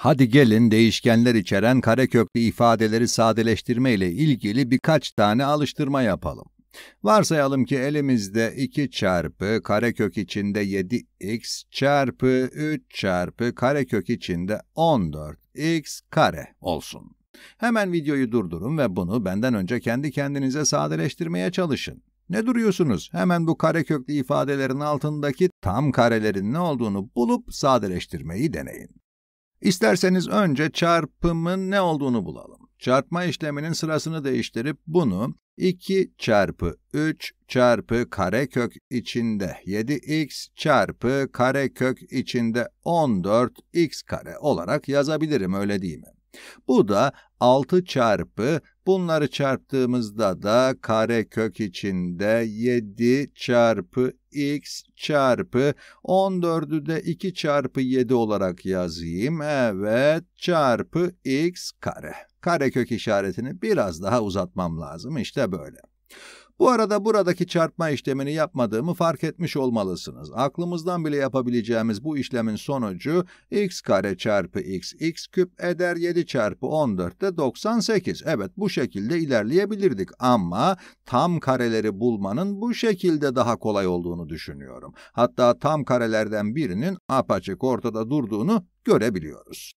Hadi gelin değişkenler içeren kare köklü ifadeleri sadeleştirme ile ilgili birkaç tane alıştırma yapalım. Varsayalım ki elimizde 2 çarpı karekök içinde 7x çarpı 3 çarpı karekök içinde 14x kare olsun. Hemen videoyu durdurun ve bunu benden önce kendi kendinize sadeleştirmeye çalışın. Ne duruyorsunuz? Hemen bu kareköklü ifadelerin altındaki tam karelerin ne olduğunu bulup sadeleştirmeyi deneyin. İsterseniz önce çarpımın ne olduğunu bulalım. Çarpma işleminin sırasını değiştirip bunu 2 çarpı 3 çarpı karekök içinde 7x çarpı karekök içinde 14x kare olarak yazabilirim öyle değil mi? Bu da 6 çarpı bunları çarptığımızda da kare kök içinde 7 çarpı x çarpı 14'ü de 2 çarpı 7 olarak yazayım. Evet çarpı x kare. Kare kök işaretini biraz daha uzatmam lazım. İşte böyle. Bu arada buradaki çarpma işlemini yapmadığımı fark etmiş olmalısınız. Aklımızdan bile yapabileceğimiz bu işlemin sonucu x kare çarpı x, x küp eder 7 çarpı 14 de 98. Evet bu şekilde ilerleyebilirdik ama tam kareleri bulmanın bu şekilde daha kolay olduğunu düşünüyorum. Hatta tam karelerden birinin apaçık ortada durduğunu görebiliyoruz.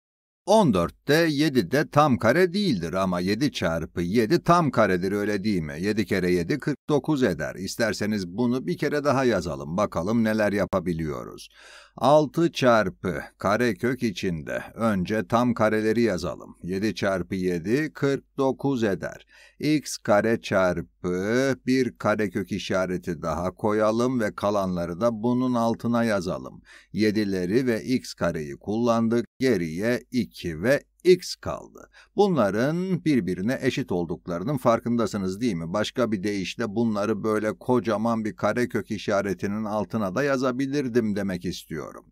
14'te 7 de tam kare değildir ama 7 çarpı 7 tam karedir öyle değil mi? 7 kere 7 49 eder. İsterseniz bunu bir kere daha yazalım bakalım neler yapabiliyoruz. 6 çarpı karekök içinde önce tam kareleri yazalım. 7 çarpı 7 49 eder. x kare çarpı bir karekök işareti daha koyalım ve kalanları da bunun altına yazalım. 7'leri ve x kareyi kullandık geriye 2 12 ve x kaldı. Bunların birbirine eşit olduklarının farkındasınız değil mi? Başka bir deyişle bunları böyle kocaman bir karekök işaretinin altına da yazabilirdim demek istiyorum.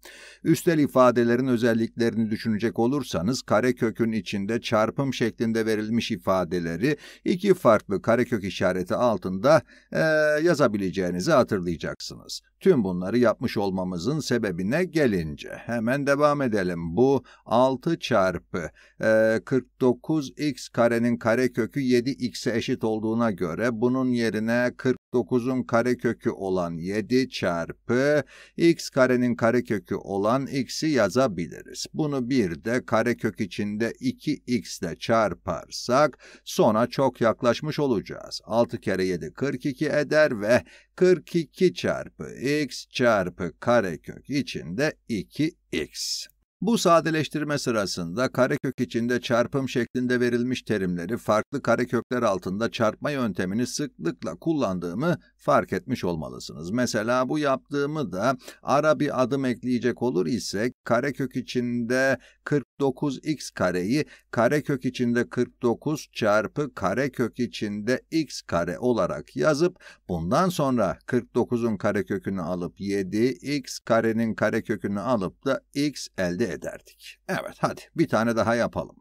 Üstel ifadelerin özelliklerini düşünecek olursanız karekökün içinde çarpım şeklinde verilmiş ifadeleri iki farklı karekök işareti altında e, yazabileceğinizi hatırlayacaksınız. Tüm bunları yapmış olmamızın sebebine gelince hemen devam edelim. Bu 6 çarpı e, 49x karenin karekökü 7x'e eşit olduğuna göre bunun yerine 49'un karekökü olan 7 çarpı x karenin karekökü olan x'i yazabiliriz. Bunu bir de karekök içinde 2x ile çarparsak sona çok yaklaşmış olacağız. 6 kere 7 42 eder ve 42 çarpı x çarpı karekök içinde 2x. Bu sadeleştirme sırasında karekök içinde çarpım şeklinde verilmiş terimleri farklı karekökler altında çarpma yöntemini sıklıkla kullandığımı fark etmiş olmalısınız. Mesela bu yaptığımı da ara bir adım ekleyecek olur isek karekök içinde 49x kareyi karekök içinde 49 çarpı karekök içinde x kare olarak yazıp bundan sonra 49'un karekökünü alıp 7, x karenin karekökünü alıp da x elde ederdik. Evet hadi bir tane daha yapalım.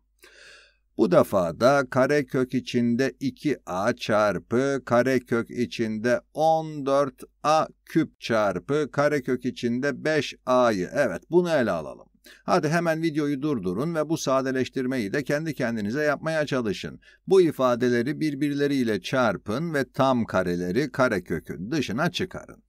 Bu defa da karekök içinde 2a çarpı karekök içinde 14a küp çarpı karekök içinde 5a'yı evet bunu ele alalım. Hadi hemen videoyu durdurun ve bu sadeleştirmeyi de kendi kendinize yapmaya çalışın. Bu ifadeleri birbirleriyle çarpın ve tam kareleri karekökün dışına çıkarın.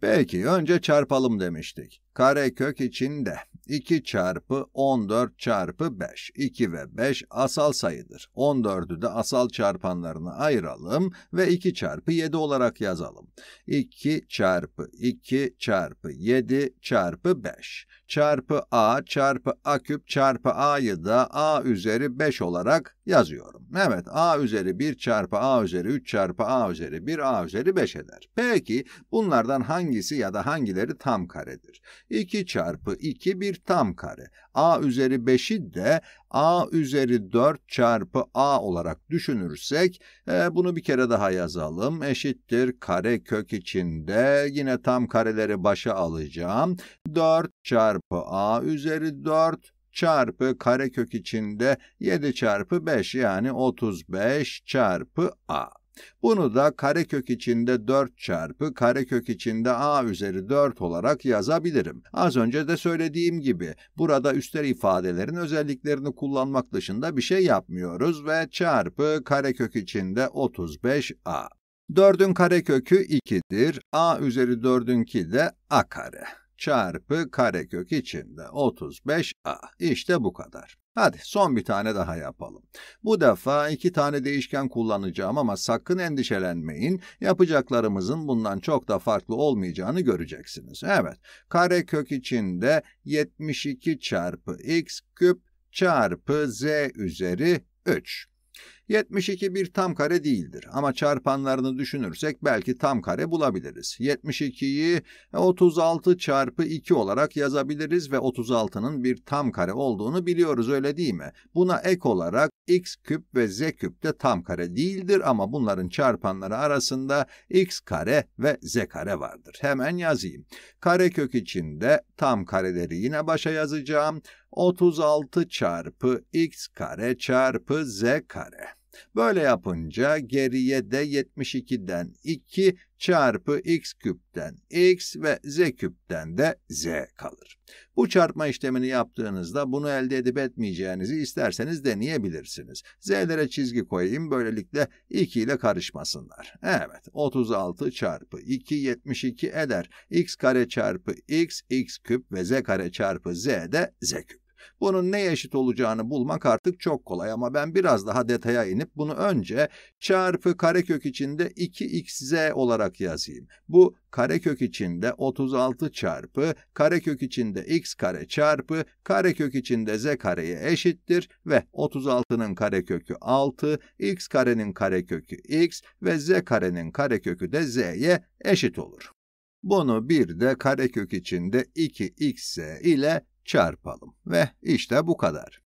Peki, önce çarpalım demiştik. Karekök içinde 2 çarpı 14 çarpı 5. 2 ve 5 asal sayıdır. 14'ü de asal çarpanlarına ayıralım ve 2 çarpı 7 olarak yazalım. 2 çarpı 2 çarpı 7 çarpı 5 çarpı a çarpı a küp çarpı a'yı da a üzeri 5 olarak yazıyorum. Evet a üzeri 1 çarpı a üzeri 3 çarpı a üzeri 1 a üzeri 5 eder. Peki bunlardan hangisi ya da hangileri tam karedir? 2 çarpı 2 bir bir tam kare. A üzeri 5'i de A üzeri 4 çarpı A olarak düşünürsek e, bunu bir kere daha yazalım. Eşittir kare kök içinde yine tam kareleri başa alacağım. 4 çarpı A üzeri 4 çarpı kare kök içinde 7 çarpı 5 yani 35 çarpı A. Bunu da karekök içinde 4 çarpı karekök içinde a üzeri 4 olarak yazabilirim. Az önce de söylediğim gibi burada üstel ifadelerin özelliklerini kullanmak dışında bir şey yapmıyoruz ve çarpı karekök içinde 35a. 4'ün karekökü 2'dir. a üzeri 4'ünki de a kare çarpı karekök içinde 35a. İşte bu kadar. Hadi son bir tane daha yapalım. Bu defa iki tane değişken kullanacağım ama sakın endişelenmeyin. Yapacaklarımızın bundan çok da farklı olmayacağını göreceksiniz. Evet, kare kök içinde 72 çarpı x küp çarpı z üzeri 3. 72 bir tam kare değildir ama çarpanlarını düşünürsek belki tam kare bulabiliriz. 72'yi 36 e, çarpı 2 olarak yazabiliriz ve 36'nın bir tam kare olduğunu biliyoruz öyle değil mi? Buna ek olarak x küp ve z küp de tam kare değildir ama bunların çarpanları arasında x kare ve z kare vardır. Hemen yazayım. Karekök içinde tam kareleri yine başa yazacağım. 36 çarpı x kare çarpı z kare. Böyle yapınca geriye de 72'den 2 çarpı x küpten x ve z küpten de z kalır. Bu çarpma işlemini yaptığınızda bunu elde edip etmeyeceğinizi isterseniz deneyebilirsiniz. Z'lere çizgi koyayım böylelikle 2 ile karışmasınlar. Evet 36 çarpı 2 72 eder. x kare çarpı x, x küp ve z kare çarpı z de z küp. Bunun ne eşit olacağını bulmak artık çok kolay ama ben biraz daha detaya inip bunu önce çarpı karekök içinde 2xz olarak yazayım. Bu karekök içinde 36 çarpı karekök içinde x kare çarpı karekök içinde z kareye eşittir ve 36'nın karekökü 6, x karenin karekökü x ve z karenin karekökü de z'ye eşit olur. Bunu bir de karekök içinde 2xz ile çarpalım ve işte bu kadar.